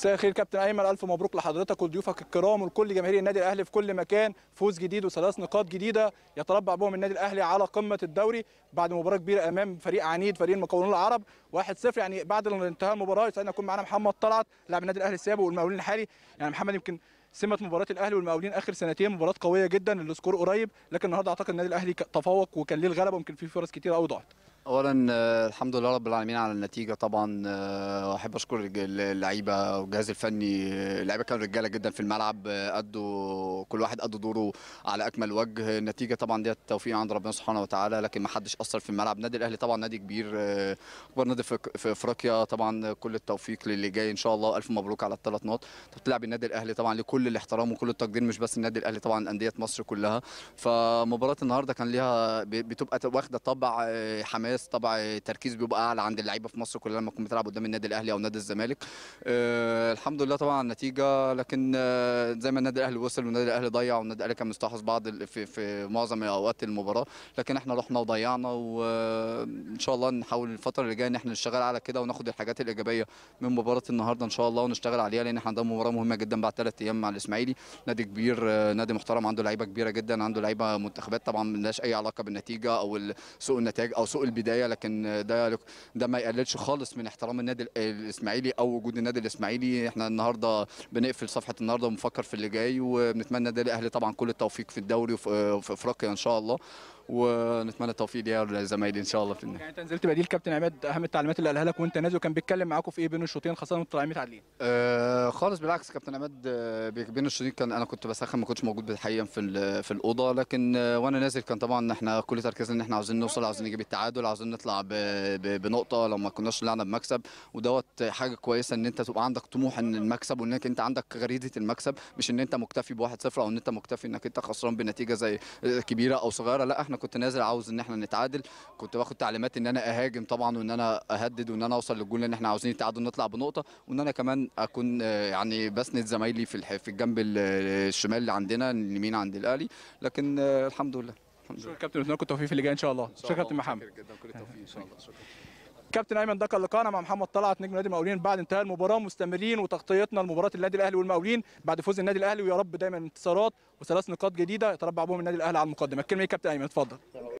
مساء الخير كابتن ايمن الف مبروك لحضرتك ولضيوفك الكرام ولكل جماهير النادي الاهلي في كل مكان فوز جديد وثلاث نقاط جديده يتربع بهم النادي الاهلي على قمه الدوري بعد مباراه كبيره امام فريق عنيد فريق المقاولون العرب 1-0 يعني بعد انتهاء المباراه يسعدنا يكون معانا محمد طلعت لاعب النادي الاهلي السابق والمقاولين الحالي يعني محمد يمكن سمه مباراه الاهلي والمقاولين اخر سنتين مباراه قويه جدا السكور قريب لكن النهارده اعتقد النادي الاهلي تفوق وكان ليه الغلبه ويمكن في فرص كثيره قوي ضاعت اولا الحمد لله رب العالمين على النتيجه طبعا آه، احب اشكر اللعيبه والجهاز الفني اللعيبه كانوا رجاله جدا في الملعب ادوا كل واحد ادوا دوره على اكمل وجه النتيجه طبعا ديت توفيق عند ربنا سبحانه وتعالى لكن ما حدش اثر في الملعب نادي الاهلي طبعا نادي كبير آه، اكبر نادي في افريقيا طبعا كل التوفيق للي جاي ان شاء الله الف مبروك على الثلاث نقط بتلعب النادي الاهلي طبعا لكل الاحترام وكل التقدير مش بس النادي الاهلي طبعا انديه مصر كلها فمباراه النهارده كان ليها بتبقى واخده طبع آه، حماس الحماس طبعا التركيز بيبقى اعلى عند اللعيبه في مصر كلها لما تكون بتلعب قدام النادي الاهلي او نادي الزمالك أه الحمد لله طبعا النتيجه لكن آه، زي ما النادي الاهلي وصل والنادي الاهلي ضيع والنادي الاهلي كان مستحوذ بعض في, في معظم اوقات المباراه لكن احنا رحنا وضيعنا وان آه، شاء الله نحاول الفتره اللي جايه ان احنا نشتغل على كده وناخد الحاجات الايجابيه من مباراه النهارده ان شاء الله ونشتغل عليها لان احنا عندنا مباراه مهمه جدا بعد ثلاث ايام مع الاسماعيلي نادي كبير آه، نادي محترم عنده لعيبه كبيره جدا عنده لعيبه منتخبات طبعا ملهاش اي علاقه بالنتيجه او سوء النتائج او سوء البدايه لكن ده ده ما يقللش خالص من احترام النادي الاسماعيلي او وجود النادي الاسماعيلي احنا النهارده بنقفل صفحه النهارده ونفكر في اللي جاي وبنتمنى النادي الاهلي طبعا كل التوفيق في الدوري وفي آه، افريقيا ان شاء الله ونتمنى التوفيق ليها ولزمايلي ان شاء الله في النهايه يعني انت نزلت بديل كابتن عماد اهم التعليمات اللي قالها لك وانت نازل وكان بيتكلم معاكم في ايه بين الشوطين خاصه وانتوا طالعين متعادلين آه خالص بالعكس كابتن عماد آه، بين الشوطين كان انا كنت بسخن ما كنتش موجود الحقيقه في في الاوضه لكن آه، وانا نازل كان طبعا احنا كل تركيزنا ان احنا عاوزين نوصل عاوزين نجيب التعادل عاوزين نطلع ب... ب... بنقطه لو ما كناش طلعنا بمكسب ودوت حاجه كويسه ان انت تبقى عندك طموح ان المكسب وانك انت عندك غريزه المكسب مش ان انت مكتفي بواحد صفر او ان انت مكتفي انك انت خسران بنتيجه زي آه، كبيره او صغيره لا احنا كنت نازل عاوز ان احنا نتعادل كنت باخد تعليمات ان انا اهاجم طبعا وان انا اهدد وان انا اوصل للجول ان احنا عاوزين التعادل نطلع بنقطه وان انا كمان اكون يعني بسند زمايلي في في الجنب الشمال اللي عندنا اليمين عند الاهلي لكن الحمد لله شكرا كابتن اتمنى التوفيق في جاي ان شاء الله شكرا كابتن محمد جدا كل التوفيق ان شاء الله شكرا كابتن ايمن ده كان لقاءنا مع محمد طلعت نجم نادي المقاولين بعد انتهاء المباراه مستمرين وتغطيتنا لمباراه النادي الاهلي والمقاولين بعد فوز النادي الاهلي ويا رب دايما انتصارات وثلاث نقاط جديده يتربع بهم النادي الاهلي على المقدمه الكلمه إيه كابتن ايمن اتفضل